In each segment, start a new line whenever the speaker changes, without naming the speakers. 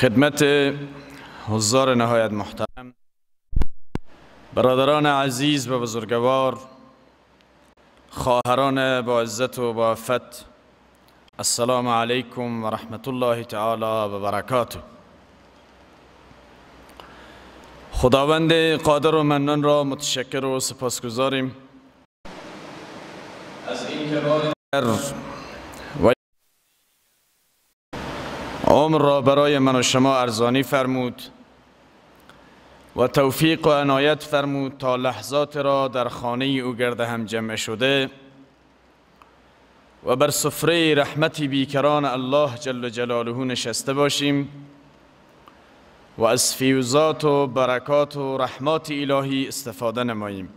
خدمت حضار نهایت محترم برادران عزیز و بزرگوار خواهران با عزت و با عفت السلام علیکم و رحمت الله تعالی و برکاته خداوند قادر و منان را متشکر و سپاسگزاریم از این که عمر را برای من و شما ارزانی فرمود و توفیق و عنایت فرمود تا لحظات را در خانه او گرده هم جمع شده و بر سفره رحمتی بیکران الله جل جلاله نشسته باشیم و از فیوزات و برکات و رحمات الهی استفاده نماییم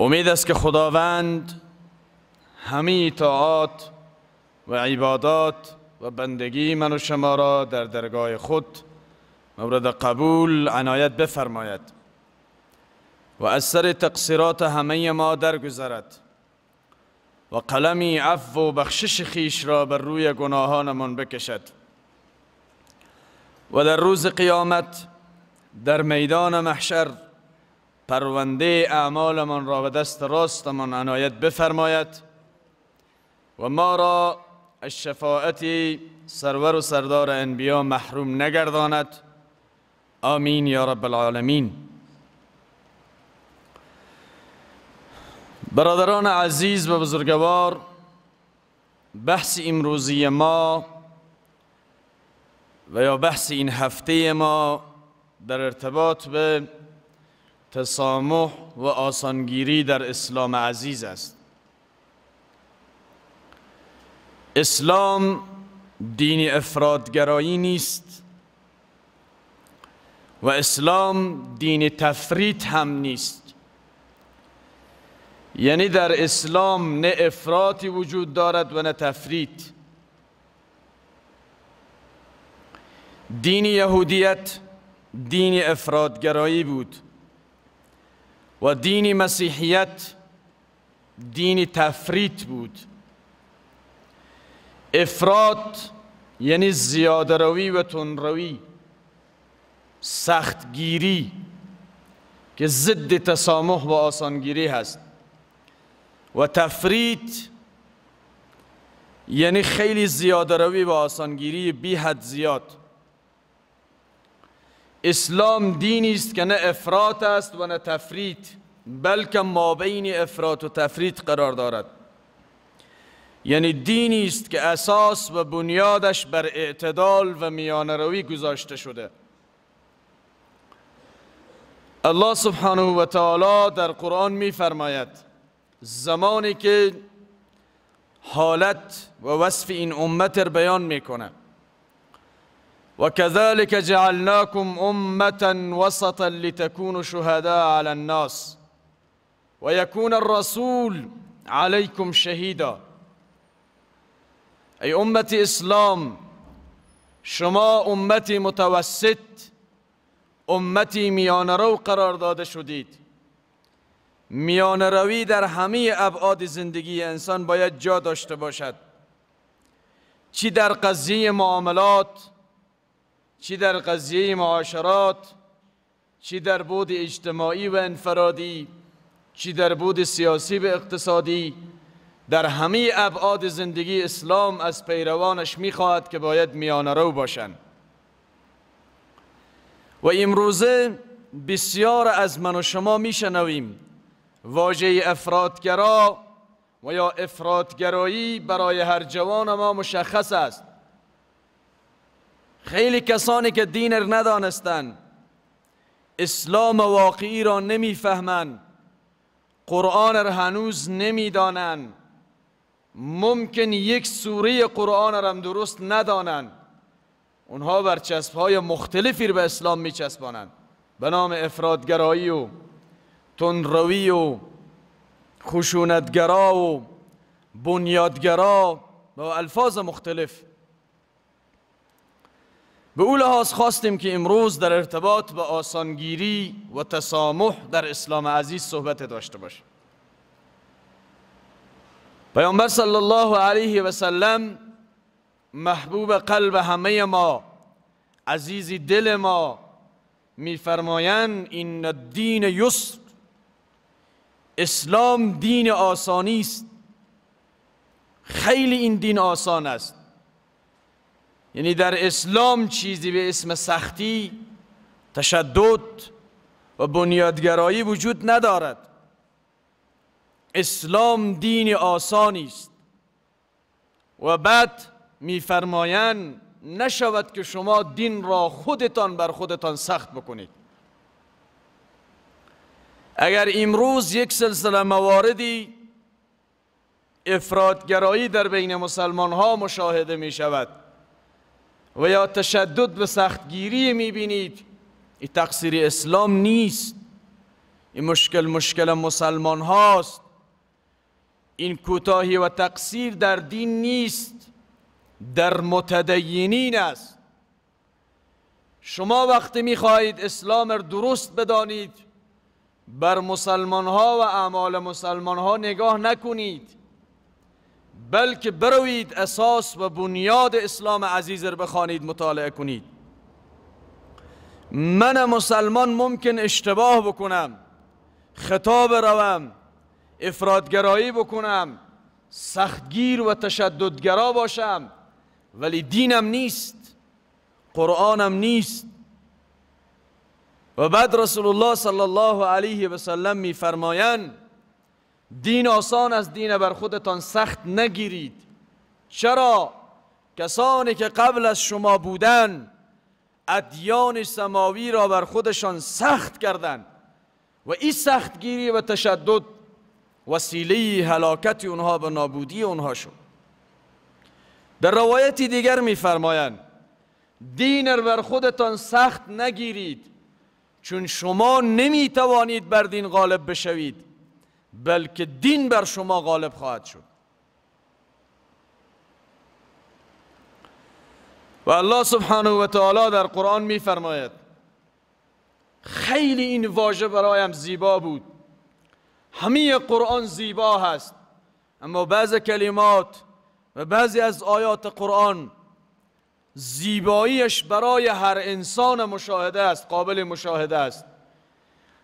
امید است که خداوند همه طاعات و عبادات و بندگی من و شما را در درگاه خود مورد قبول عنایت بفرماید و اثر تقصیرات همه ما درگذرد و قلمی عفو و بخشش خیش را بر روی گناهانمان بکشد و در روز قیامت در میدان محشر پرونده اعمالمان را به دست راستمان عنایت بفرماید و ما را شفاعت سرور و سردار انبیا محروم نگرداند آمین یا رب العالمین برادران عزیز و بزرگوار بحث امروزی ما و یا بحث این هفته ما در ارتباط به تسامح و آسانگیری در اسلام عزیز است اسلام دین افرادگرایی نیست و اسلام دین تفرید هم نیست یعنی در اسلام نه افرادی وجود دارد و نه تفرید دین یهودیت دین افرادگرایی بود و دین مسیحیت دین تفرید بود افراد یعنی زیاده روی و تون روی گیری که ضد تسامح و آسانگیری هست و تفرید یعنی خیلی زیاده روی و آسانگیری بی حد زیاد اسلام دینی است که نه افراد است و نه تفرید بلکه بین افراد و تفرید قرار دارد یعنی دینی است که اساس و بنیادش بر اعتدال و میانه روی گذاشته شده الله سبحانه و تعالی در قرآن میفرماید زمانی که حالت و وصف این امت را بیان میکنه و كذلك جعلناكم امه وسطا لتكونوا شهداء على الناس ويكون الرسول عليكم شهيدا ای امت اسلام شما امتی متوسط امتی میان رو قرار داده شدید میان روی در همه ابعاد زندگی انسان باید جا داشته باشد چی در قضیه معاملات چی در قضیه معاشرات چی در بود اجتماعی و انفرادی چی در بود سیاسی و اقتصادی در همه ابعاد زندگی اسلام از پیروانش میخواهد که باید میانه رو باشند و امروزه بسیار از من و شما میشنویم واژه افرادگرا و یا افرادگرایی برای هر جوان ما مشخص است خیلی کسانی که دین را ندانستند اسلام واقعی را نمیفهمند قرآن را هنوز نمیدانند ممکن یک سوره قرآن را هم درست ندانند اونها برچسب های مختلفی رو به اسلام میچسبانند به نام افرادگرایی و تنروی و خشونتگرا و بنیادگرا با الفاظ مختلف به او لحاظ خواستیم که امروز در ارتباط به آسانگیری و تسامح در اسلام عزیز صحبت داشته باشیم پیامبر صلی الله علیه و سلم محبوب قلب همه ما عزیزی دل ما میفرمایند این دین یسر اسلام دین آسانی است خیلی این دین آسان است یعنی در اسلام چیزی به اسم سختی تشدد و بنیادگرایی وجود ندارد اسلام دین آسانی است و بعد میفرمایند نشود که شما دین را خودتان بر خودتان سخت بکنید اگر امروز یک سلسله مواردی افرادگرایی در بین مسلمان ها مشاهده می شود و یا تشدد به سختگیری می بینید این تقصیر اسلام نیست این مشکل مشکل مسلمان هاست این کوتاهی و تقصیر در دین نیست در متدینین است شما وقتی میخواهید اسلام را درست بدانید بر مسلمان ها و اعمال مسلمان ها نگاه نکنید بلکه بروید اساس و بنیاد اسلام عزیز را بخوانید مطالعه کنید من مسلمان ممکن اشتباه بکنم خطاب روم افرادگرایی بکنم سختگیر و تشددگرا باشم ولی دینم نیست قرآنم نیست و بعد رسول الله صلی الله علیه و سلم میفرمایند دین آسان از دین بر خودتان سخت نگیرید چرا کسانی که قبل از شما بودن ادیان سماوی را بر خودشان سخت کردند و این سختگیری و تشدد وسیله هلاکت اونها به نابودی اونها شد در روایتی دیگر میفرمایند دین بر خودتان سخت نگیرید چون شما نمی توانید بر دین غالب بشوید بلکه دین بر شما غالب خواهد شد و الله سبحانه و تعالی در قرآن می فرماید خیلی این واژه برایم زیبا بود همه قرآن زیبا هست اما بعض کلمات و بعضی از آیات قرآن زیباییش برای هر انسان مشاهده است قابل مشاهده است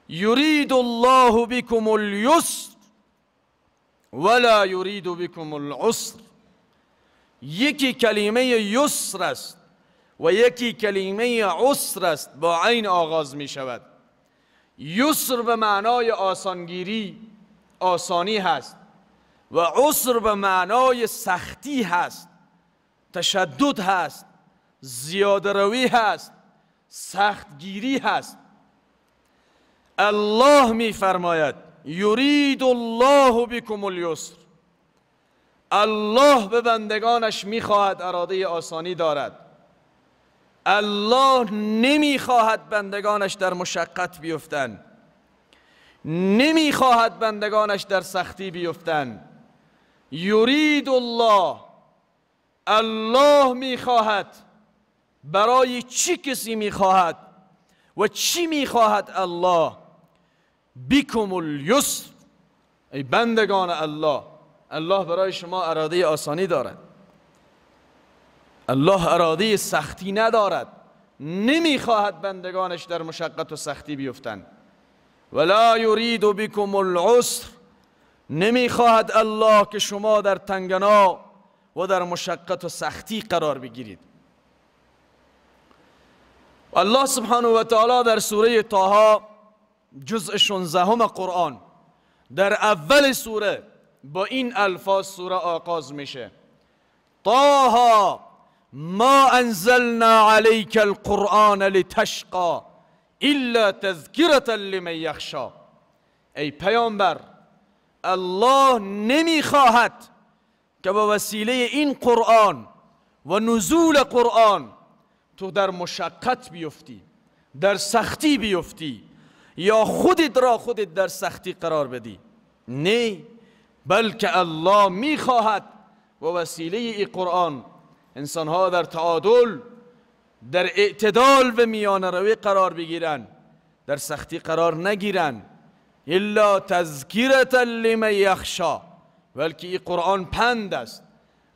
یرید الله بکم الیسر ولا یرید بکم العسر یکی کلمه یسر است و یکی کلمه عسر است با عین آغاز می شود یسر به معنای آسانگیری آسانی هست و عسر به معنای سختی هست تشدد هست زیادروی روی هست سختگیری هست الله فرماید یرید الله بکم الیسر الله به بندگانش میخواهد اراده آسانی دارد الله نمیخواهد بندگانش در مشقت بیفتند نمیخواهد بندگانش در سختی بیفتند یرید الله الله میخواهد برای چی کسی میخواهد و چی میخواهد الله بیکم الیسر ای بندگان الله الله برای شما اراده آسانی دارد الله اراده سختی ندارد نمیخواهد بندگانش در مشقت و سختی بیفتند ولا یرید بکم العسر نمیخواهد الله که شما در تنگنا و در مشقت و سختی قرار بگیرید الله سبحانه و تعالی در سوره طه جزء 16 قرآن در اول سوره با این الفاظ سوره آغاز میشه طه ما أنزلنا عليك القرآن لتشقى إلا تذكرة لمن يخشى ای پیامبر الله نمیخواهد که به وسیله این قرآن و نزول قرآن تو در مشقت بیفتی در سختی بیفتی یا خودت را خودت در سختی قرار بدی نه بلکه الله میخواهد و وسیله این قرآن انسان ها در تعادل در اعتدال و میان روی قرار بگیرن در سختی قرار نگیرن الا تذکیرت لمن یخشا بلکه این قرآن پند است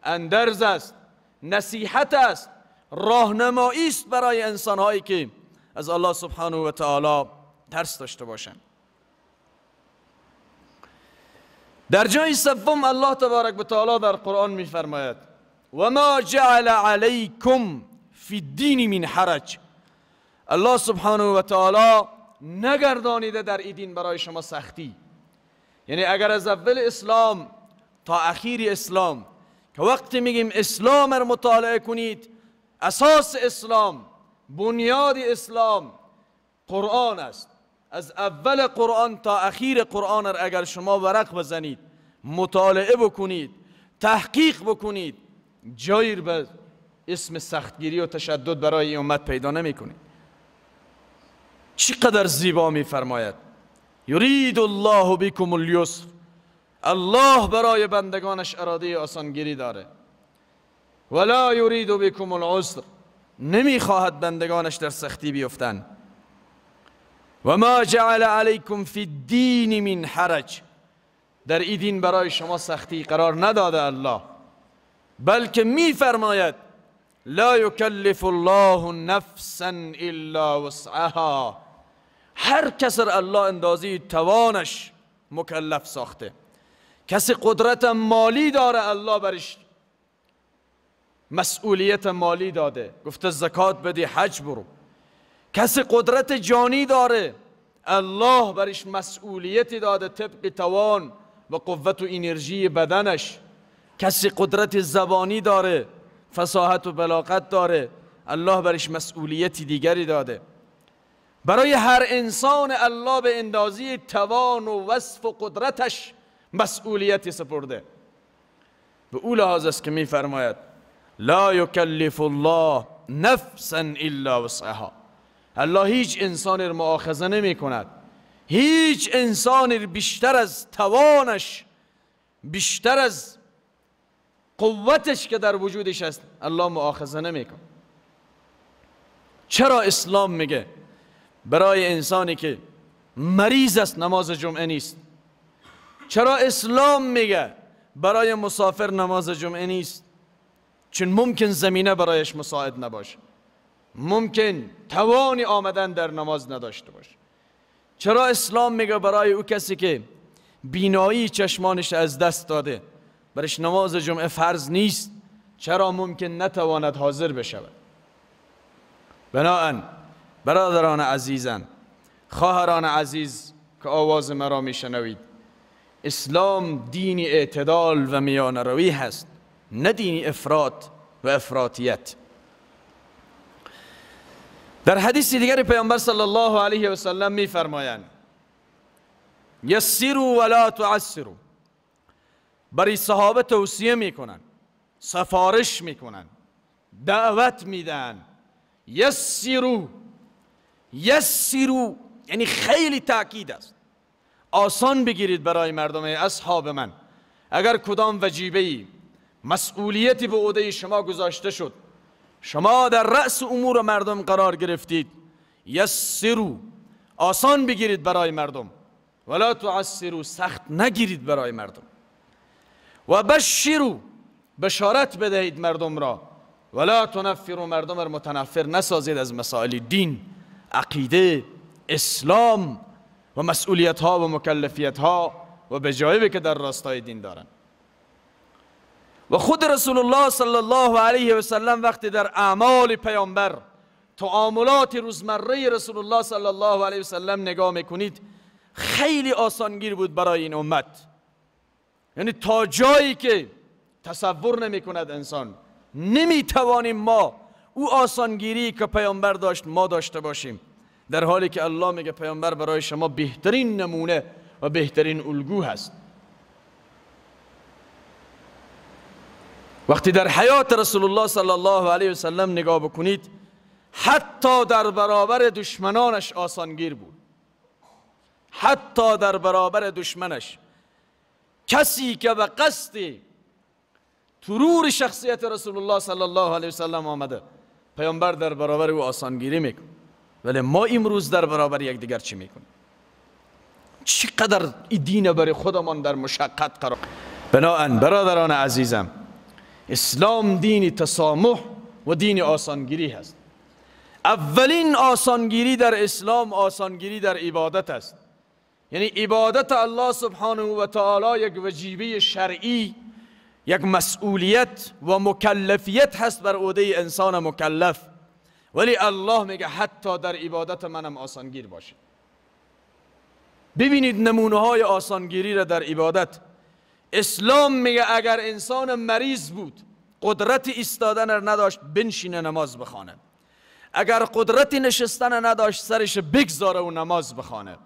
اندرز است نصیحت است راهنمایی است برای انسان هایی که از الله سبحانه و تعالی ترس داشته باشند در جای سوم الله تبارک و تعالی در قرآن میفرماید وما جعل علیکم فی الدین من حرج الله سبحانه و تعالی نگردانیده در این دین برای شما سختی یعنی اگر از اول اسلام تا اخیر اسلام که وقتی میگیم اسلام را مطالعه کنید اساس اسلام بنیاد اسلام قرآن است از اول قرآن تا اخیر قرآن را اگر شما ورق بزنید مطالعه بکنید تحقیق بکنید جایی به اسم سختگیری و تشدد برای امت پیدا نمی کنی. چقدر زیبا فرماید یرید الله بکم الیسر الله برای بندگانش اراده آسانگیری داره ولا یرید بکم العسر خواهد بندگانش در سختی بیفتن و ما جعل علیکم فی الدین من حرج در این دین برای شما سختی قرار نداده الله بلکه میفرماید لا یکلف الله نفسا الا وسعها هر کس الله اندازی توانش مکلف ساخته کسی قدرت مالی داره الله برش مسئولیت مالی داده گفته زکات بدی حج برو کسی قدرت جانی داره الله برش مسئولیتی داده طبق توان و قوت و انرژی بدنش کسی قدرت زبانی داره فصاحت و بلاغت داره الله برش مسئولیتی دیگری داده برای هر انسان الله به اندازی توان و وصف و قدرتش مسئولیتی سپرده به او لحاظ است که میفرماید لا یکلف الله نفسا الا وسعها الله هیچ انسانی را مؤاخذه نمی کند هیچ انسانی بیشتر از توانش بیشتر از قوتش که در وجودش است الله مؤاخذه نمیکن چرا اسلام میگه برای انسانی که مریض است نماز جمعه نیست چرا اسلام میگه برای مسافر نماز جمعه نیست چون ممکن زمینه برایش مساعد نباشه ممکن توانی آمدن در نماز نداشته باشه چرا اسلام میگه برای او کسی که بینایی چشمانش از دست داده برش نماز جمعه فرض نیست چرا ممکن نتواند حاضر بشود بناهن برادران عزیزان خواهران عزیز که آواز مرا میشنوید اسلام دین اعتدال و میان روی هست نه دین افراد و افراطیت در حدیث دیگر پیامبر صلی الله علیه و سلم میفرمایند یسروا ولا تعسروا برای صحابه توصیه میکنن سفارش میکنن دعوت میدن یسیرو یسیرو یعنی خیلی تاکید است آسان بگیرید برای مردم اصحاب من اگر کدام وجیبه ای مسئولیتی به عهده شما گذاشته شد شما در رأس امور مردم قرار گرفتید یسیرو، آسان بگیرید برای مردم ولا رو سخت نگیرید برای مردم و بشیرو بشارت بدهید مردم را ولا و مردم را متنفر نسازید از مسائل دین عقیده اسلام و مسئولیت ها و مکلفیت ها و بجایبی که در راستای دین دارن و خود رسول الله صلی الله علیه و سلم وقتی در اعمال پیامبر تعاملات روزمره رسول الله صلی الله علیه و سلم نگاه میکنید خیلی آسانگیر بود برای این امت یعنی تا جایی که تصور نمی کند انسان نمی توانیم ما او آسانگیری که پیامبر داشت ما داشته باشیم در حالی که الله میگه پیامبر برای شما بهترین نمونه و بهترین الگو هست وقتی در حیات رسول الله صلی الله علیه وسلم نگاه بکنید حتی در برابر دشمنانش آسانگیر بود حتی در برابر دشمنش کسی که به قصد ترور شخصیت رسول الله صلی الله علیه وسلم آمده پیامبر در برابر او آسانگیری میکن. ولی ما امروز در برابر یکدیگر چی میکنیم چقدر این دین برای خودمان در مشقت قرار بناهن برادران عزیزم اسلام دین تسامح و دین آسانگیری هست اولین آسانگیری در اسلام آسانگیری در عبادت است یعنی عبادت الله سبحانه و تعالی یک وجیبه شرعی یک مسئولیت و مکلفیت هست بر عهده انسان مکلف ولی الله میگه حتی در عبادت منم آسانگیر باشه ببینید نمونه های آسانگیری را در عبادت اسلام میگه اگر انسان مریض بود قدرت ایستادن را نداشت بنشینه نماز بخوانه اگر قدرت نشستن نداشت سرش بگذاره و نماز بخوانه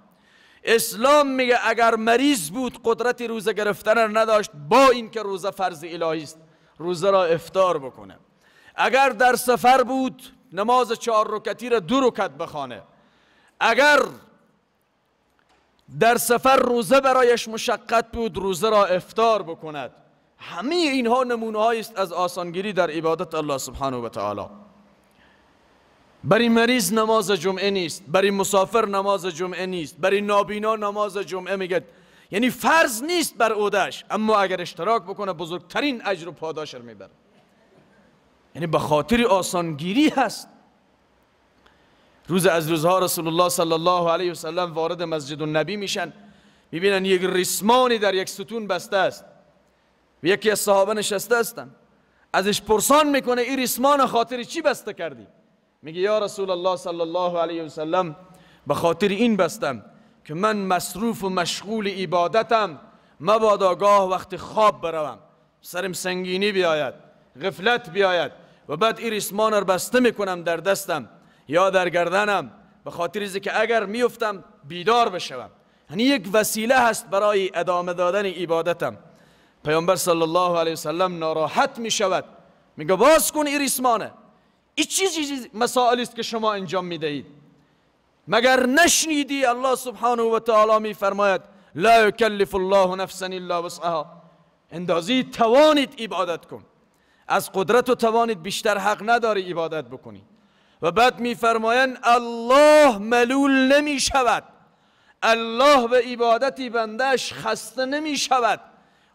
اسلام میگه اگر مریض بود قدرت روزه گرفتن را نداشت با اینکه روزه فرض الهی است روزه را افتار بکنه اگر در سفر بود نماز چهار رکتی را دو رکت بخوانه اگر در سفر روزه برایش مشقت بود روزه را افتار بکند همه اینها نمونه است از آسانگیری در عبادت الله سبحانه و تعالی برای مریض نماز جمعه نیست برای مسافر نماز جمعه نیست برای نابینا نماز جمعه میگد یعنی فرض نیست بر اودش اما اگر اشتراک بکنه بزرگترین اجر و پاداش رو میبره یعنی به خاطر آسانگیری هست روز از روزها رسول الله صلی الله علیه و سلم وارد مسجد النبی میشن میبینن یک ریسمانی در یک ستون بسته است و یکی از صحابه نشسته هستن ازش پرسان میکنه این ریسمان خاطر چی بسته کردی میگه یا رسول الله صلی الله علیه وسلم به خاطر این بستم که من مصروف و مشغول عبادتم مبادا گاه وقت خواب بروم سرم سنگینی بیاید غفلت بیاید و بعد این ریسمان رو بسته میکنم در دستم یا در گردنم به خاطر از که اگر میفتم بیدار بشوم یعنی یک وسیله هست برای ادامه دادن عبادتم پیامبر صلی الله علیه وسلم ناراحت می شود میگه باز کن این ریسمانه این چیزی مسائل است که شما انجام می دهید مگر نشنیدی الله سبحانه و تعالی می فرماید لا یکلف الله نفسا الا وسعها اندازی توانید عبادت کن از قدرت و توانید بیشتر حق نداری عبادت بکنی و بعد میفرمایند الله ملول نمی شود الله به عبادتی بندش خسته نمی شود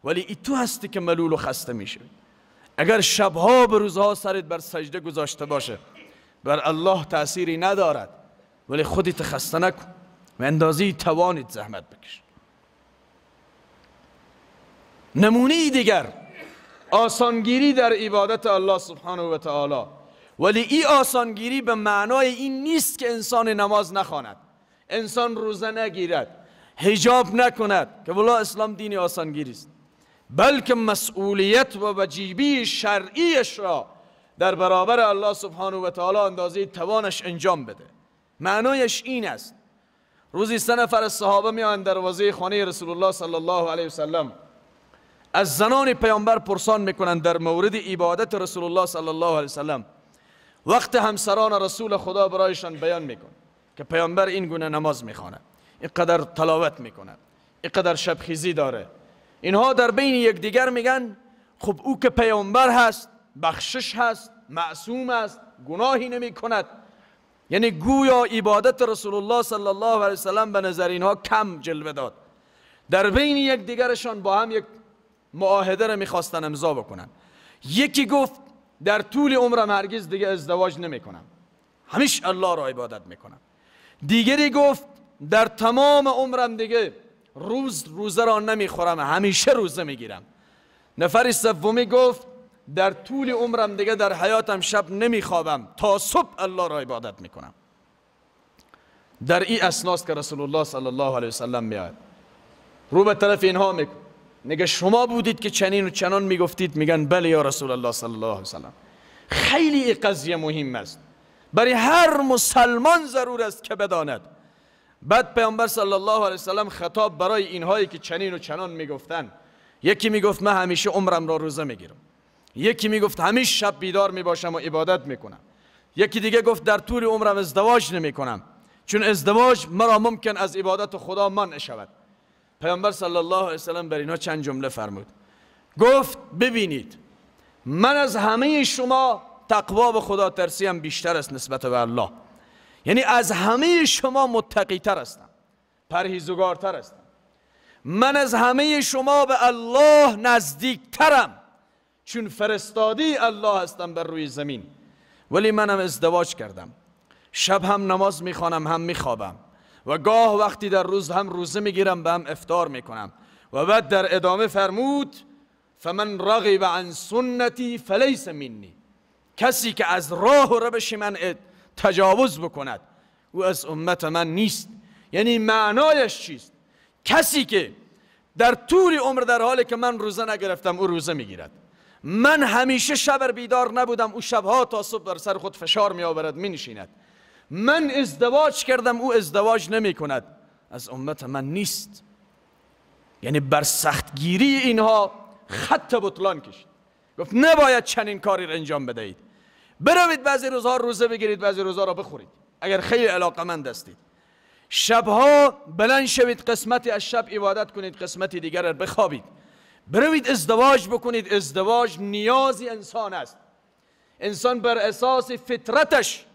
ولی ای تو هستی که ملول و خسته می شود اگر شبها به روزها سرت بر سجده گذاشته باشه بر الله تأثیری ندارد ولی خودت خسته نکن و اندازی توانت زحمت بکش نمونه دیگر آسانگیری در عبادت الله سبحانه و تعالی ولی این آسانگیری به معنای این نیست که انسان نماز نخواند انسان روزه نگیرد حجاب نکند که بلا اسلام دین آسانگیری است بلکه مسئولیت و وجیبی شرعیش را در برابر الله سبحانه و تعالی اندازه توانش انجام بده معنایش این است روزی سه نفر از صحابه در دروازه خانه رسول الله صلی الله علیه وسلم از زنان پیامبر پرسان میکنند در مورد عبادت رسول الله صلی الله علیه وسلم وقت همسران رسول خدا برایشان بیان میکن که پیامبر این گونه نماز میخوانه اینقدر تلاوت میکند اینقدر شبخیزی داره اینها در بین یکدیگر میگن خب او که پیامبر هست بخشش هست معصوم است گناهی نمی کند یعنی گویا عبادت رسول الله صلی الله علیه وسلم به نظر اینها کم جلوه داد در بین یک دیگرشان با هم یک معاهده را میخواستن امضا بکنن یکی گفت در طول عمرم هرگز دیگه ازدواج کنم همیش الله را عبادت میکنم دیگری گفت در تمام عمرم دیگه روز روزه را نمیخورم همیشه روزه میگیرم نفر سومی گفت در طول عمرم دیگه در حیاتم شب نمیخوابم تا صبح الله را عبادت میکنم در این اسناس که رسول الله صلی الله علیه وسلم میاد رو به طرف اینها میکن نگه شما بودید که چنین و چنان میگفتید میگن بله یا رسول الله صلی الله علیه وسلم خیلی قضیه مهم است برای هر مسلمان ضرور است که بداند بعد پیامبر صلی الله علیه وسلم خطاب برای اینهایی که چنین و چنان میگفتن یکی میگفت من همیشه عمرم را روزه میگیرم یکی میگفت همیشه شب بیدار میباشم و عبادت میکنم یکی دیگه گفت در طول عمرم ازدواج نمیکنم چون ازدواج مرا ممکن از عبادت خدا من شود پیامبر صلی الله علیه وسلم بر اینا چند جمله فرمود گفت ببینید من از همه شما تقوا به خدا ترسیم بیشتر است نسبت به الله یعنی از همه شما متقی تر هستم پرهیزگارتر هستم من از همه شما به الله نزدیکترم چون فرستادی الله هستم بر روی زمین ولی منم ازدواج کردم شب هم نماز میخوانم هم میخوابم و گاه وقتی در روز هم روزه میگیرم به هم افتار میکنم و بعد در ادامه فرمود فمن رغب عن سنتی فلیس منی کسی که از راه و روش من تجاوز بکند او از امت من نیست یعنی معنایش چیست کسی که در طول عمر در حالی که من روزه نگرفتم او روزه میگیرد من همیشه شب بیدار نبودم او شبها تا صبح بر سر خود فشار می آورد می نشیند من ازدواج کردم او ازدواج نمی کند از امت من نیست یعنی بر سختگیری اینها خط بطلان کشید گفت نباید چنین کاری را انجام بدهید بروید بعضی روزها روزه بگیرید بعضی روزها را بخورید اگر خیلی علاقمند هستید شبها بلند شوید قسمتی از شب عبادت کنید قسمتی دیگر را بخوابید بروید ازدواج بکنید ازدواج نیازی انسان است انسان بر اساس فطرتش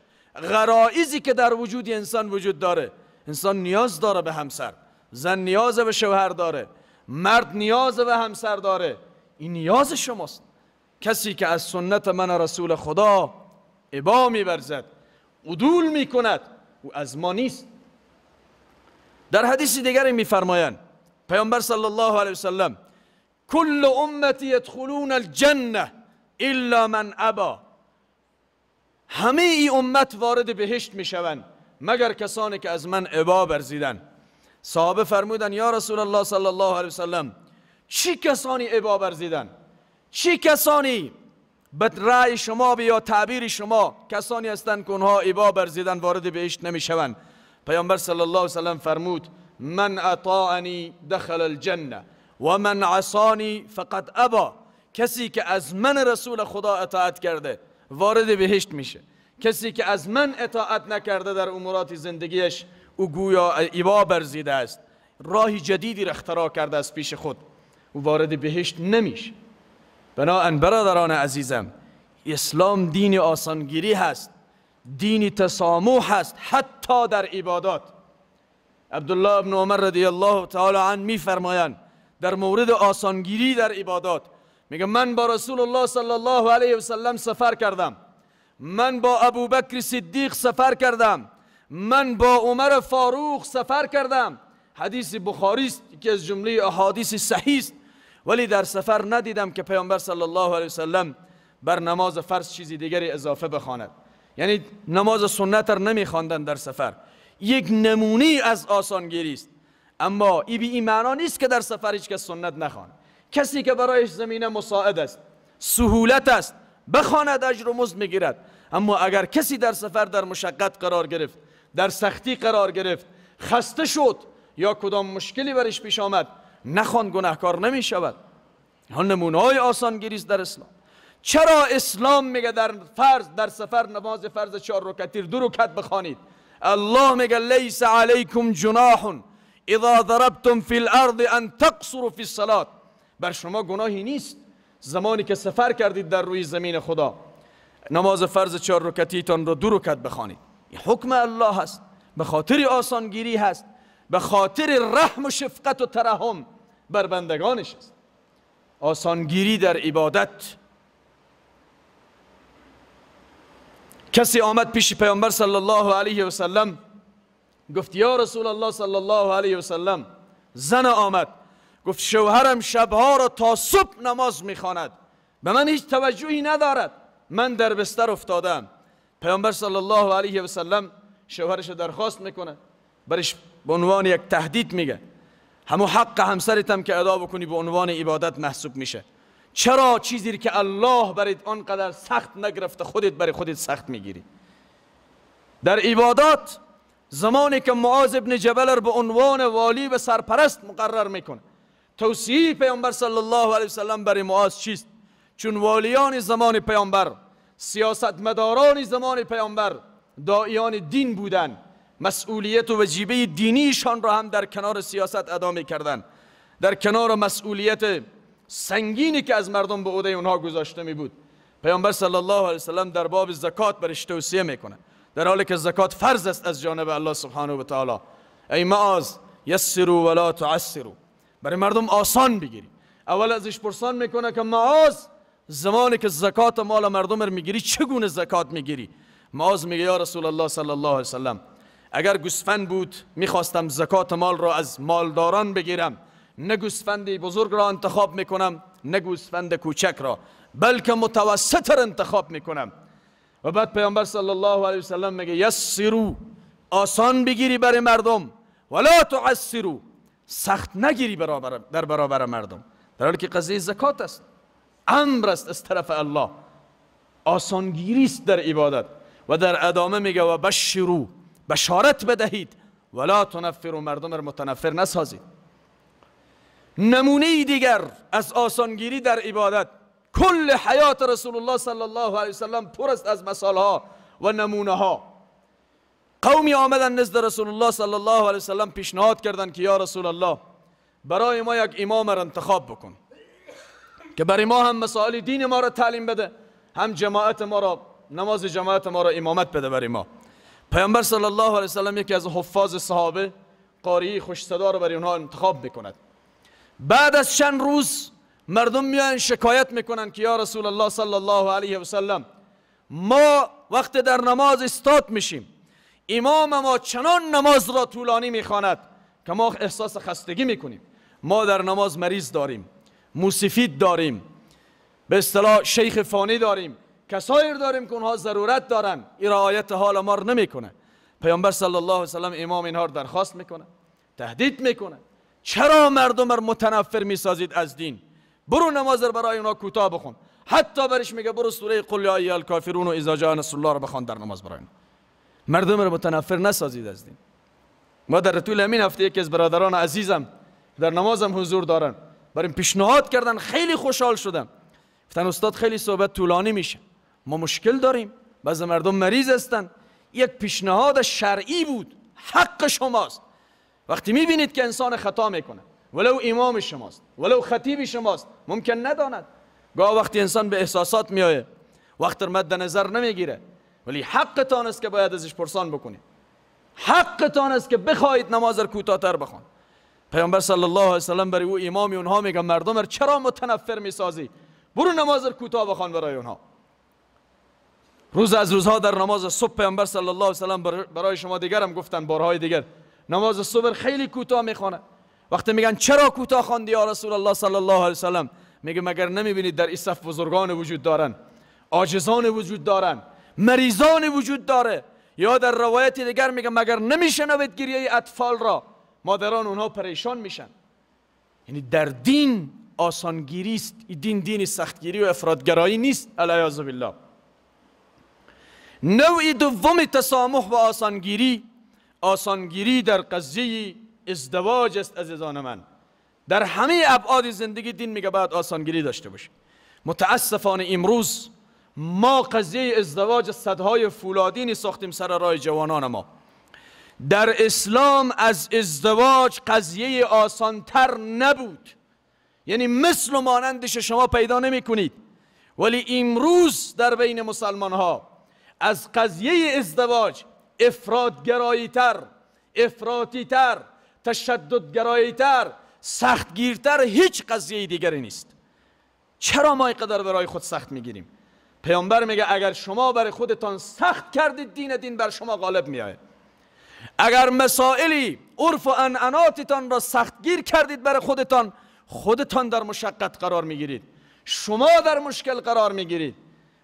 غرایزی که در وجود انسان وجود داره انسان نیاز داره به همسر زن نیاز به شوهر داره مرد نیاز به همسر داره این نیاز شماست کسی که از سنت من رسول خدا عبا میبرزد عدول میکند او از ما نیست در حدیث دیگری میفرمایند پیامبر صلی الله علیه وسلم کل امتی ادخلون الجنه الا من ابا همه ای امت وارد بهشت میشوند مگر کسانی که از من عبا برزیدن صحابه فرمودن یا رسول الله صلی الله علیه وسلم چی کسانی عبا برزیدن چی کسانی به رأی شما یا تعبیر شما کسانی هستند که اونها ایبا برزیدن وارد بهشت نمیشوند پیامبر صلی الله علیه وسلم فرمود من اطاعنی دخل الجنه و من عصانی فقط ابا کسی که از من رسول خدا اطاعت کرده وارد بهشت میشه کسی که از من اطاعت نکرده در امورات زندگیش او گویا ایبا برزیده است راه جدیدی را اختراع کرده از پیش خود او وارد بهشت نمیشه بنابراین برادران عزیزم اسلام دین آسانگیری هست دین تسامح هست حتی در عبادات عبدالله ابن عمر رضی الله تعالی عنه میفرمایند در مورد آسانگیری در عبادات میگه من با رسول الله صلی الله علیه و سلم سفر کردم من با ابوبکر صدیق سفر کردم من با عمر فاروق سفر کردم حدیث بخاری است که از جمله احادیث صحیح است ولی در سفر ندیدم که پیامبر صلی الله علیه وسلم بر نماز فرض چیزی دیگری اضافه بخواند یعنی نماز سنت را نمیخواندن در سفر یک نمونی از آسانگیری است اما ای بی این معنا نیست که در سفر هیچ کس سنت نخواند کسی که برایش زمینه مساعد است سهولت است بخواند اجر و مزد میگیرد اما اگر کسی در سفر در مشقت قرار گرفت در سختی قرار گرفت خسته شد یا کدام مشکلی برش پیش آمد نخوان گناهکار نمی شود نمونه های آسانگیری در اسلام چرا اسلام میگه در فرض در سفر نماز فرض چهار رکعتی دو رکعت بخوانید الله میگه لیس علیکم جناح اذا ضربتم فی الارض ان تقصروا فی الصلاه بر شما گناهی نیست زمانی که سفر کردید در روی زمین خدا نماز فرض چهار رکعتیتان رو دو رکعت بخوانید حکم الله هست به خاطر آسانگیری هست به خاطر رحم و شفقت و ترحم بر بندگانش است آسانگیری در عبادت کسی آمد پیش پیامبر صلی الله علیه و سلم گفت یا رسول الله صلی الله علیه و سلم زن آمد گفت شوهرم شبها را تا صبح نماز میخواند به من هیچ توجهی ندارد من در بستر افتادم پیامبر صلی الله علیه و سلم شوهرش درخواست میکنه برش به عنوان یک تهدید میگه همو حق همسرت هم که ادا بکنی به عنوان عبادت محسوب میشه چرا چیزی که الله برید آنقدر سخت نگرفته خودت برای خودت سخت میگیری در عبادات زمانی که معاذ ابن جبل به عنوان والی و سرپرست مقرر میکنه توصیه پیامبر صلی الله علیه وسلم برای معاذ چیست چون والیان زمان پیامبر سیاستمداران زمان پیامبر دایان دین بودند مسئولیت و وجیبه دینیشان را هم در کنار سیاست ادا کردن در کنار مسئولیت سنگینی که از مردم به عده اونها گذاشته می بود پیامبر صلی الله علیه وسلم در باب زکات برش توصیه میکنه در حالی که زکات فرض است از جانب الله سبحانه و تعالی ای معاذ یسرو ولا تعسرو برای مردم آسان بگیری اول ازش پرسان میکنه که معاذ زمانی که زکات مال مردم رو میگیری چگونه زکات میگیری معاذ میگه یا رسول الله صلی الله علیه وسلم اگر گوسفند بود میخواستم زکات مال را از مالداران بگیرم نه گوسفند بزرگ را انتخاب میکنم نه گوسفند کوچک را بلکه متوسط را انتخاب میکنم و بعد پیامبر صلی الله علیه وسلم میگه یسرو آسان بگیری برای مردم ولا تعسرو سخت نگیری برابر در برابر مردم در حالی که قضیه زکات است امر است از طرف الله آسانگیری است در عبادت و در ادامه میگه و بشرو بشارت بدهید ولا تنفر و مردم رو متنفر نسازید نمونه دیگر از آسانگیری در عبادت کل حیات رسول الله صلی الله علیه وسلم پر است از مثال ها و نمونه ها قومی آمدن نزد رسول الله صلی الله علیه وسلم پیشنهاد کردند که یا رسول الله برای ما یک امام را انتخاب بکن که برای ما هم مسائل دین ما را تعلیم بده هم جماعت ما را نماز جماعت ما را امامت بده برای ما پیامبر صلی الله علیه سلم یکی از حفاظ صحابه قاری خوش صدا رو برای اونها انتخاب میکند بعد از چند روز مردم میان شکایت میکنن که یا رسول الله صلی الله علیه وسلم ما وقت در نماز استاد میشیم امام ما چنان نماز را طولانی میخواند که ما احساس خستگی میکنیم ما در نماز مریض داریم موسیفید داریم به اصطلاح شیخ فانی داریم کسایی رو داریم که اونها ضرورت دارن این رعایت حال ما رو نمیکنه پیامبر صلی الله علیه و سلم امام اینها رو درخواست میکنه تهدید میکنه چرا مردم رو متنفر میسازید از دین برو نماز رو برای اونها کوتاه بخون حتی برش میگه برو سوره قل یا الکافرون و اذا جاء نصر الله رو بخون در نماز برای اونا مردم رو متنفر نسازید از دین ما در طول همین هفته یکی از برادران عزیزم در نمازم حضور دارن برای پیشنهاد کردن خیلی خوشحال شدم گفتن استاد خیلی صحبت طولانی میشه ما مشکل داریم بعض مردم مریض هستند یک پیشنهاد شرعی بود حق شماست وقتی میبینید که انسان خطا میکنه ولو امام شماست ولو خطیب شماست ممکن نداند گاه وقتی انسان به احساسات میایه وقت مد نظر نمیگیره ولی حقتان است که باید ازش پرسان بکنید حقتان است که بخواید نماز را کوتاه‌تر بخون پیامبر صلی الله علیه و سلم برای او امامی اونها میگه مردم چرا متنفر میسازی برو نماز کوتاه بخوان برای اونها روز از روزها در نماز صبح پیامبر صلی الله علیه و سلم برای شما دیگرم گفتن بارهای دیگر نماز صبح خیلی کوتاه میخونه وقتی میگن چرا کوتاه خواندی یا رسول الله صلی الله علیه و سلم میگه مگر نمیبینید در این صف بزرگان وجود دارن عاجزان وجود دارن مریضان وجود داره یا در روایت دیگر میگه مگر نمیشنوید گریه اطفال را مادران اونها پریشان میشن یعنی در دین آسانگیری است دین دین سختگیری و افرادگرایی نیست علیه بالله نوع دوم تسامح و آسانگیری آسانگیری در قضیه ازدواج است عزیزان من در همه ابعاد زندگی دین میگه باید آسانگیری داشته باشه متاسفانه امروز ما قضیه ازدواج صدهای فولادینی ساختیم سر رای جوانان ما در اسلام از ازدواج قضیه آسانتر نبود یعنی مثل و مانندش شما پیدا نمی کنید ولی امروز در بین مسلمان ها از قضیه ازدواج افرادگرایی تر افرادی تر تشددگرایی تر سختگیرتر هیچ قضیه دیگری نیست چرا ما اینقدر برای خود سخت میگیریم پیامبر میگه اگر شما برای خودتان سخت کردید دین دین بر شما غالب میآید اگر مسائلی عرف و انعناتتان را سختگیر کردید برای خودتان خودتان در مشقت قرار میگیرید شما در مشکل قرار میگیرید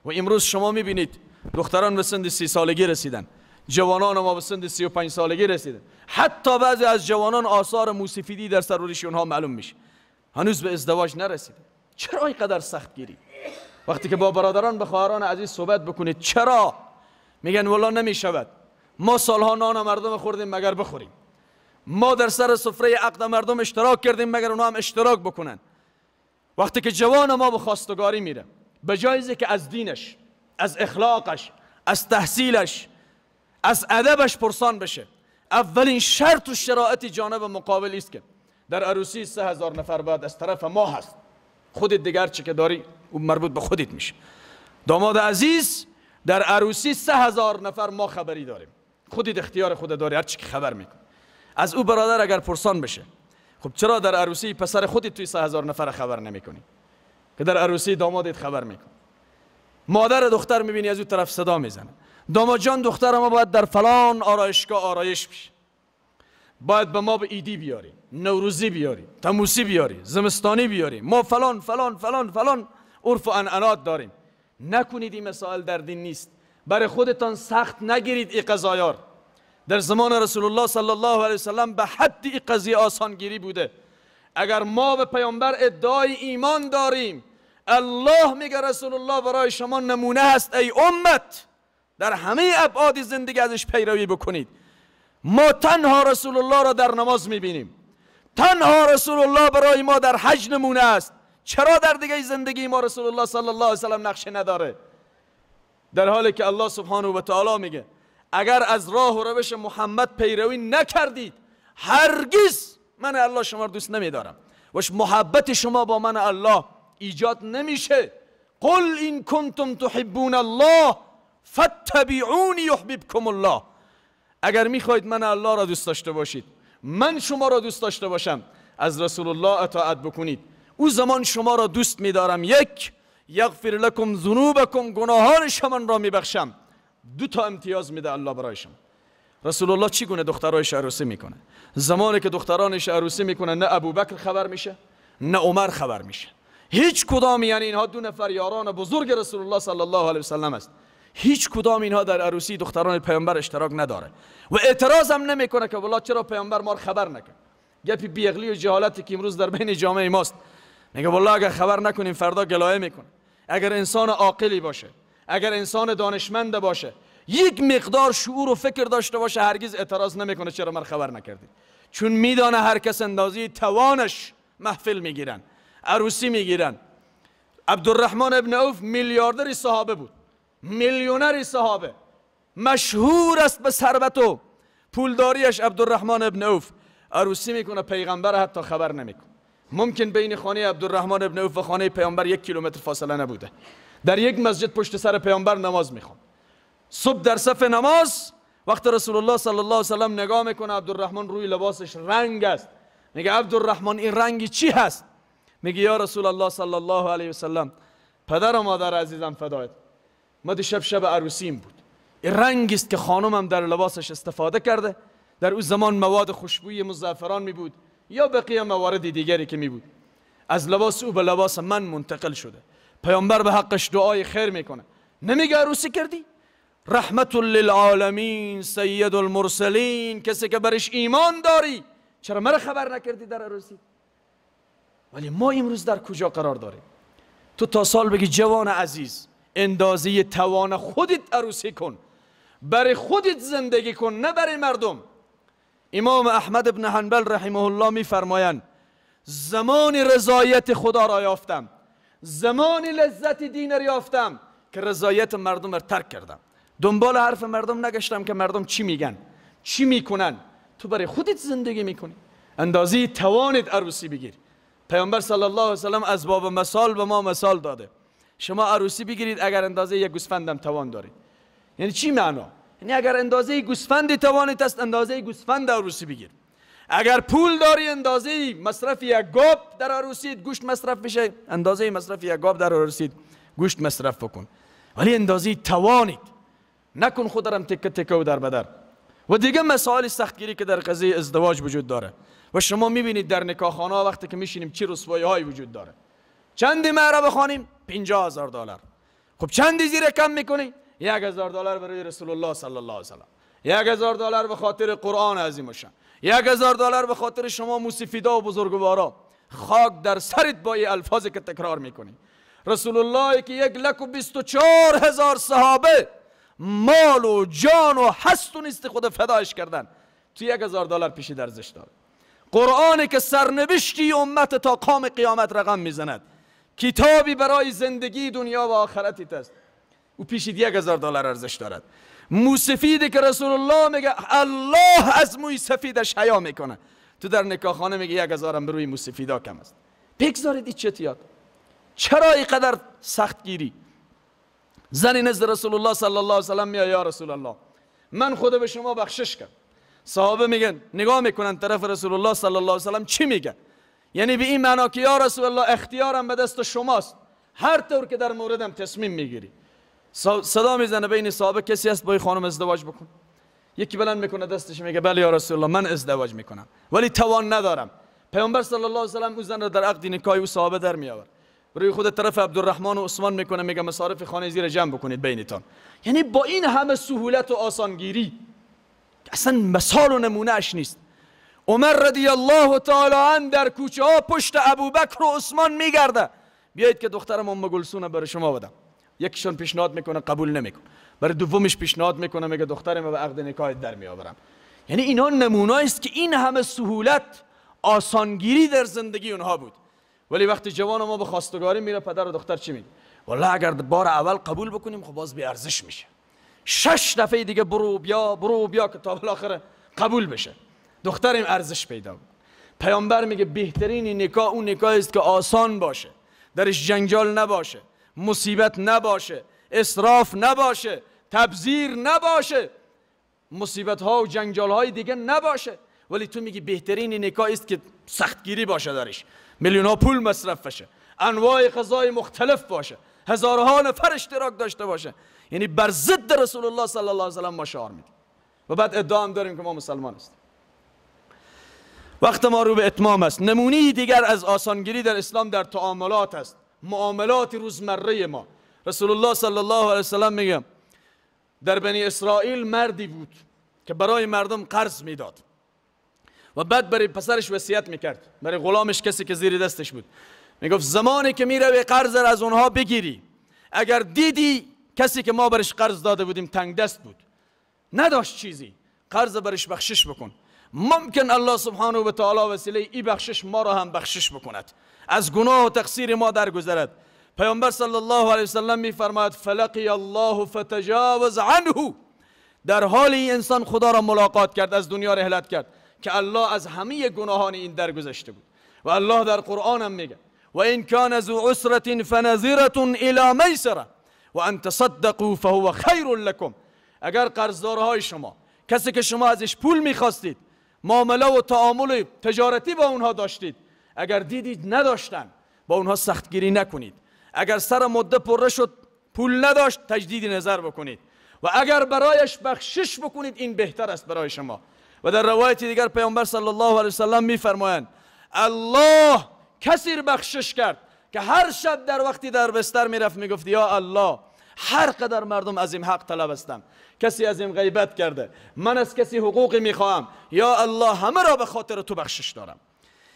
و امروز شما میبینید دختران به سن سی سالگی رسیدن جوانان ما به سن پنج سالگی رسیدن حتی بعضی از جوانان آثار موسیفیدی در سرورش اونها معلوم میشه هنوز به ازدواج نرسیده چرا اینقدر سخت گیری وقتی که با برادران به خواهران عزیز صحبت بکنید چرا میگن والا نمیشود ما سالها نان مردم خوردیم مگر بخوریم ما در سر سفره عقد مردم اشتراک کردیم مگر اونها هم اشتراک بکنن وقتی که جوان ما به خواستگاری میره به جایزه که از دینش از اخلاقش از تحصیلش از ادبش پرسان بشه اولین شرط و شرایط جانب مقابل است که در عروسی سه هزار نفر بعد از طرف ما هست خودت دیگر چه که داری او مربوط به خودت میشه داماد عزیز در عروسی سه هزار نفر ما خبری داریم خودت اختیار خود داری هر که خبر میکن از او برادر اگر پرسان بشه خب چرا در عروسی پسر خودت توی سه هزار نفر خبر نمیکنی که در عروسی دامادت خبر میکنی مادر دختر میبینی از اون طرف صدا میزنه داما جان دختر ما باید در فلان آرایشگاه آرایش بشه باید به ما به ایدی بیاری نوروزی بیاری تموسی بیاری زمستانی بیاری ما فلان فلان فلان فلان عرف و انعنات داریم نکنید این مسائل در دین نیست برای خودتان سخت نگیرید ای قضایار در زمان رسول الله صلی الله علیه وسلم به حدی این قضیه آسانگیری بوده اگر ما به پیامبر ادعای ایمان داریم الله میگه رسول الله برای شما نمونه هست ای امت در همه ابعاد زندگی ازش پیروی بکنید ما تنها رسول الله را در نماز میبینیم تنها رسول الله برای ما در حج نمونه است چرا در دیگه زندگی ما رسول الله صلی الله علیه وسلم نقشه نداره در حالی که الله سبحانه و تعالی میگه اگر از راه و روش محمد پیروی نکردید هرگز من الله شما را دوست نمیدارم وش محبت شما با من الله ایجاد نمیشه قل این کنتم تحبون الله یحببکم الله اگر میخواید من الله را دوست داشته باشید من شما را دوست داشته باشم از رسول الله اطاعت بکنید او زمان شما را دوست میدارم یک یغفر لکم ذنوبکم گناهان شما را میبخشم دو تا امتیاز میده الله شما رسول الله چی گونه دخترایش عروسی میکنه زمانی که دخترانش عروسی میکنه نه ابوبکر خبر میشه نه عمر خبر میشه هیچ کدام یعنی اینها دو نفر یاران بزرگ رسول الله صلی الله علیه وسلم است هیچ کدام اینها در عروسی دختران پیامبر اشتراک نداره و اعتراض هم نمیکنه که والله چرا پیامبر ما خبر نکرد گپ بیغلی و جهالتی که امروز در بین جامعه ماست میگه والله اگر خبر نکنیم فردا گلایه میکنه اگر انسان عاقلی باشه اگر انسان دانشمند باشه یک مقدار شعور و فکر داشته باشه هرگز اعتراض نمیکنه چرا ما خبر نکردی چون میدانه هر کس اندازی توانش محفل میگیرن عروسی میگیرن عبدالرحمن ابن عوف میلیاردری صحابه بود میلیونری صحابه مشهور است به ثروت و پولداریش عبدالرحمن ابن عوف عروسی میکنه پیغمبر حتی خبر نمیکنه ممکن بین خانه عبدالرحمن ابن عوف و خانه پیامبر یک کیلومتر فاصله نبوده در یک مسجد پشت سر پیامبر نماز میخوان صبح در صف نماز وقت رسول الله صلی الله علیه و نگاه میکنه عبدالرحمن روی لباسش رنگ است میگه عبدالرحمن این رنگی چی هست میگه یا رسول الله صلی الله علیه وسلم پدر و مادر عزیزم فدایت ما شب شب عروسیم بود این رنگی است که خانمم در لباسش استفاده کرده در او زمان مواد خوشبوی مزعفران می بود یا بقیه موارد دیگری که می بود از لباس او به لباس من منتقل شده پیامبر به حقش دعای خیر میکنه نمیگه عروسی کردی رحمت للعالمین سید المرسلین کسی که برش ایمان داری چرا مرا خبر نکردی در عروسی ولی ما امروز در کجا قرار داریم تو تا سال بگی جوان عزیز اندازه توان خودت عروسی کن برای خودت زندگی کن نه برای مردم امام احمد ابن حنبل رحمه الله میفرمایند زمان رضایت خدا را یافتم زمان لذت دین را یافتم که رضایت مردم را ترک کردم دنبال حرف مردم نگشتم که مردم چی میگن چی میکنن تو برای خودت زندگی میکنی اندازه توانت عروسی بگیر پیامبر صلی الله علیه سلم از باب مثال به ما مثال داده شما عروسی بگیرید اگر اندازه یک گوسفندم توان دارید یعنی چی معنا یعنی اگر اندازه گوسفند توانید است اندازه گوسفند عروسی بگیر اگر پول داری اندازه مصرف یک گاب در عروسی گوشت مصرف میشه اندازه مصرف یک گاب در عروسی گوشت مصرف بکن ولی اندازه توانید نکن خود را تکه تکه و در بدر و دیگه مسائل سختگیری که در قضیه ازدواج وجود داره و شما میبینید در نکاحخانه ها وقتی که میشینیم چه رسوایی هایی وجود داره چندی مهره بخوانیم 50000 هزار دلار خب چندی زیر کم میکنی 1000 دلار برای رسول الله صلی الله علیه و 1000 دلار به خاطر قرآن عظیم شان یک دلار به خاطر شما موسیفیدا و بزرگوارا خاک در سرت با این الفاظی که تکرار میکنی رسول الله که یک لک و هزار صحابه مال و جان و هست و نیست خود فدایش کردن تو یک هزار دلار پیشی در داره قرآنی که سرنوشتی امت تا قام قیامت رقم میزند کتابی برای زندگی دنیا و آخرتی است او پیشید یک هزار دلار ارزش دارد موسفیدی که رسول الله میگه الله از موی سفیدش حیا میکنه تو در نکاخانه میگه یک هزارم بروی روی موسفیدا کم است بگذارید این چتیات چرا اینقدر سخت گیری زنی نزد رسول الله صلی الله علیه و سلم یا رسول الله من خود به شما بخشش کرد صحابه میگن نگاه میکنن طرف رسول الله صلی الله علیه سلم چی میگه یعنی به این معنا که یا رسول الله اختیارم به دست شماست هر طور که در موردم تصمیم میگیری صدا میزنه بین صحابه کسی است با خانم ازدواج بکن یکی بلند میکنه دستش میگه بله یا رسول الله من ازدواج میکنم ولی توان ندارم پیامبر صلی الله علیه و او زن را در عقد نکاح او صحابه در میآورد روی خود طرف عبدالرحمن و عثمان میکنه میگه مصارف خانه زیر جمع بکنید بینتان یعنی با این همه سهولت و آسانگیری اصلا مثال و اش نیست عمر رضی الله تعالی عنه در کوچه ها پشت ابوبکر و عثمان میگرده بیایید که دخترم ام گلسون برای شما بدم یکیشون پیشنهاد میکنه قبول نمیکنه برای دومش پیشنهاد میکنه میگه دخترم به عقد نکاح در میآورم یعنی اینا نمونه است که این همه سهولت آسانگیری در زندگی اونها بود ولی وقتی جوان ما به خواستگاری میره پدر و دختر چی میگه والله اگر بار اول قبول بکنیم خب باز بی ارزش میشه شش دفعه دیگه برو بیا برو بیا که تا بالاخره قبول بشه دخترم ارزش پیدا بود پیامبر میگه بهترین نکاح اون نکاح است که آسان باشه درش جنجال نباشه مصیبت نباشه اسراف نباشه تبذیر نباشه مصیبت ها و جنجال های دیگه نباشه ولی تو میگی بهترین نکاح است که سختگیری باشه درش میلیون ها پول مصرف بشه انواع غذای مختلف باشه هزارها نفر اشتراک داشته باشه یعنی بر ضد رسول الله صلی الله علیه و ما شعار میدیم و بعد ادعا هم داریم که ما مسلمان هستیم وقت ما رو به اتمام است نمونه دیگر از آسانگیری در اسلام در تعاملات است معاملات روزمره ما رسول الله صلی الله علیه و میگه در بنی اسرائیل مردی بود که برای مردم قرض میداد و بعد برای پسرش وصیت میکرد برای غلامش کسی که زیر دستش بود میگفت زمانی که میروی قرض را از اونها بگیری اگر دیدی کسی که ما برش قرض داده بودیم تنگ دست بود نداشت چیزی قرض برش بخشش بکن ممکن الله سبحانه و تعالی وسیله ای بخشش ما را هم بخشش بکند از گناه و تقصیر ما درگذرد پیامبر صلی الله علیه وسلم می فرماید فلقی الله فتجاوز عنه در حال این انسان خدا را ملاقات کرد از دنیا رحلت کرد که الله از همه گناهان این درگذشته بود و الله در قرآن هم میگه و این کان از عسرت فنظیرت الی میسره و ان تصدقوا فهو خیر لکم اگر قرضدارهای شما کسی که شما ازش پول میخواستید معامله و تعامل تجارتی با اونها داشتید اگر دیدید نداشتن با اونها سختگیری نکنید اگر سر مده پره شد پول نداشت تجدید نظر بکنید و اگر برایش بخشش بکنید این بهتر است برای شما و در روایت دیگر پیامبر صلی الله علیه و سلم میفرمایند الله کسی بخشش کرد که هر شب در وقتی در بستر میرفت میگفت یا الله هر قدر مردم از این حق طلب هستم کسی از این غیبت کرده من از کسی حقوقی میخواهم یا الله همه را به خاطر تو بخشش دارم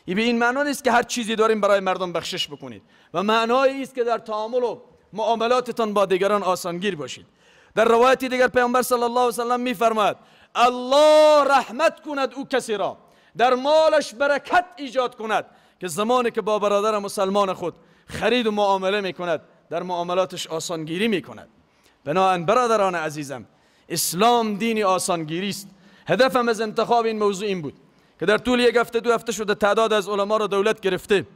ای به این معنا نیست که هر چیزی داریم برای مردم بخشش بکنید و معنای است که در تعامل و معاملاتتان با دیگران آسانگیر باشید در روایتی دیگر پیامبر صلی الله علیه و می میفرماید الله رحمت کند او کسی را در مالش برکت ایجاد کند که زمانی که با برادر مسلمان خود خرید و معامله می کند در معاملاتش آسانگیری می کند بناهن برادران عزیزم اسلام دینی آسانگیری است هدفم از انتخاب این موضوع این بود که در طول یک هفته دو هفته شده تعداد از علما را دولت گرفته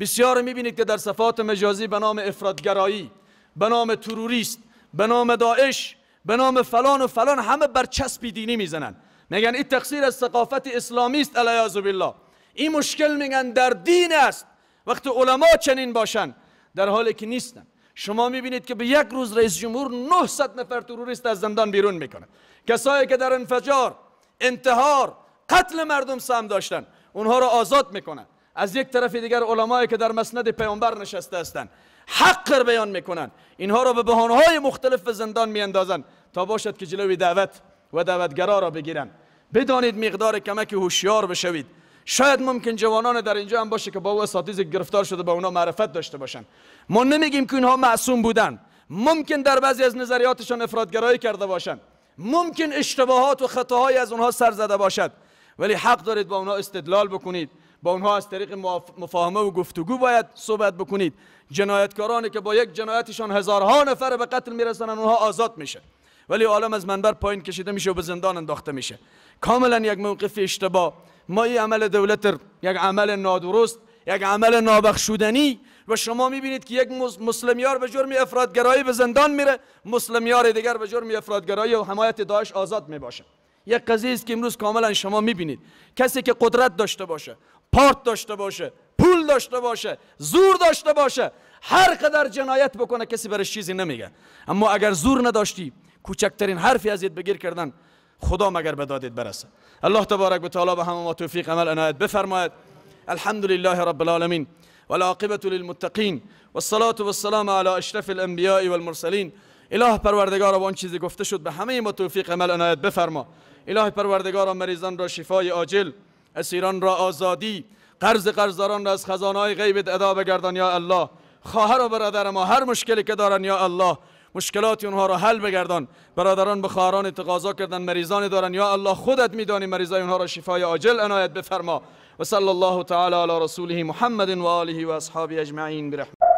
بسیار میبینید که در صفات مجازی به نام افرادگرایی به نام تروریست به نام داعش به نام فلان و فلان همه بر چسبی دینی میزنند میگن این تقصیر از ثقافت اسلامی است بالله این مشکل میگن در دین است وقتی علما چنین باشن در حالی که نیستن شما میبینید که به یک روز رئیس جمهور 900 نفر تروریست از زندان بیرون میکنه کسایی که در انفجار انتحار قتل مردم سهم داشتن اونها را آزاد میکنن از یک طرف دیگر علمایی که در مسند پیامبر نشسته هستند حق را بیان میکنن اینها را به بهانه های مختلف به زندان میاندازن تا باشد که جلوی دعوت و دعوتگرا را بگیرن بدانید مقدار کمک هوشیار بشوید شاید ممکن جوانان در اینجا هم باشه که با او اساتیز گرفتار شده با اونا معرفت داشته باشن ما نمیگیم که اینها معصوم بودن ممکن در بعضی از نظریاتشان افرادگرایی کرده باشن ممکن اشتباهات و خطاهایی از اونها سر زده باشد ولی حق دارید با اونها استدلال بکنید با اونها از طریق مفاهمه و گفتگو باید صحبت بکنید جنایتکارانی که با یک جنایتشان هزارها نفر به قتل میرسنن اونها آزاد میشه ولی عالم از منبر پایین کشیده میشه و به زندان انداخته میشه کاملا یک موقف اشتباه ما ای عمل دولت یک عمل نادرست یک عمل نابخشودنی و شما میبینید که یک مسلمیار به جرم افرادگرایی به زندان میره مسلمیار دیگر به جرم افرادگرایی و حمایت داعش آزاد میباشه یک قضیه است که امروز کاملا شما میبینید کسی که قدرت داشته باشه پارت داشته باشه پول داشته باشه زور داشته باشه هر قدر جنایت بکنه کسی برش چیزی نمیگه اما اگر زور نداشتی کوچکترین حرفی ازت بگیر کردن خدا مگر به دادت برسه الله تبارك وتعالى بهم به ما توفیق عمل انايت بفرماید الحمد لله رب العالمين والعاقبة للمتقين والصلاة والسلام على اشرف الانبياء والمرسلين اله پروردگار وان چیزی گفته شد به همه ما توفیق عمل عنایت بفرما اله پروردگار مریضان را شفای عاجل اسیران را آزادی قرض قرضداران را از خزانه‌های غیبت ادا بگردان یا الله خواهر و برادر ما هر مشکلی که دارن یا الله مشکلات اونها را حل بگردان برادران به خواهران تقاضا کردن مریضان دارن یا الله خودت میدانی مریضای اونها را شفای عاجل عنایت بفرما و صلی الله تعالی علی رسوله محمد و آله و اصحاب اجمعین برحمت